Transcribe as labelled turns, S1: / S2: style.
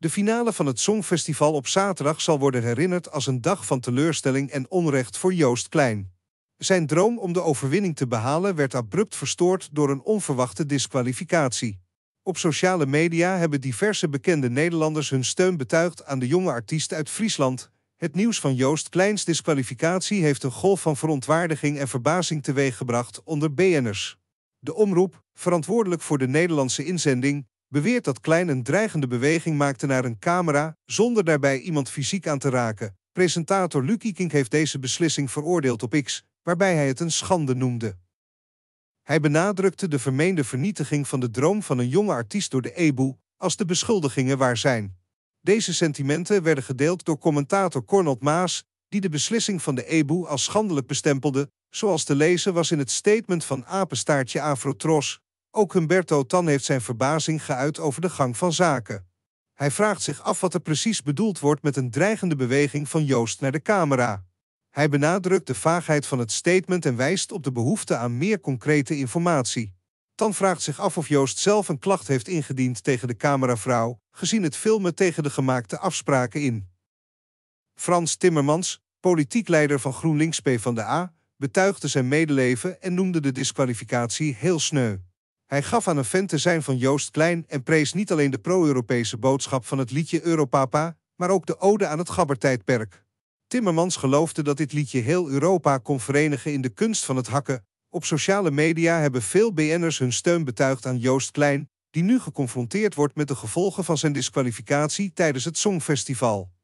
S1: De finale van het Songfestival op zaterdag zal worden herinnerd als een dag van teleurstelling en onrecht voor Joost Klein. Zijn droom om de overwinning te behalen werd abrupt verstoord door een onverwachte disqualificatie. Op sociale media hebben diverse bekende Nederlanders hun steun betuigd aan de jonge artiest uit Friesland. Het nieuws van Joost Kleins disqualificatie heeft een golf van verontwaardiging en verbazing teweeggebracht onder BN'ers. De omroep, verantwoordelijk voor de Nederlandse inzending, beweert dat Klein een dreigende beweging maakte naar een camera zonder daarbij iemand fysiek aan te raken. Presentator Lucky King heeft deze beslissing veroordeeld op X, waarbij hij het een schande noemde. Hij benadrukte de vermeende vernietiging van de droom van een jonge artiest door de EBU als de beschuldigingen waar zijn. Deze sentimenten werden gedeeld door commentator Cornald Maas, die de beslissing van de EBU als schandelijk bestempelde, zoals te lezen was in het statement van apenstaartje Afrotros, ook Humberto Tan heeft zijn verbazing geuit over de gang van zaken. Hij vraagt zich af wat er precies bedoeld wordt met een dreigende beweging van Joost naar de camera. Hij benadrukt de vaagheid van het statement en wijst op de behoefte aan meer concrete informatie. Tan vraagt zich af of Joost zelf een klacht heeft ingediend tegen de cameravrouw, gezien het filmen tegen de gemaakte afspraken in. Frans Timmermans, politiek leider van GroenLinks PvdA, betuigde zijn medeleven en noemde de disqualificatie heel sneu. Hij gaf aan een fan te zijn van Joost Klein en prees niet alleen de pro-Europese boodschap van het liedje Europapa, maar ook de ode aan het gabbertijdperk. Timmermans geloofde dat dit liedje heel Europa kon verenigen in de kunst van het hakken. Op sociale media hebben veel BN'ers hun steun betuigd aan Joost Klein, die nu geconfronteerd wordt met de gevolgen van zijn disqualificatie tijdens het Songfestival.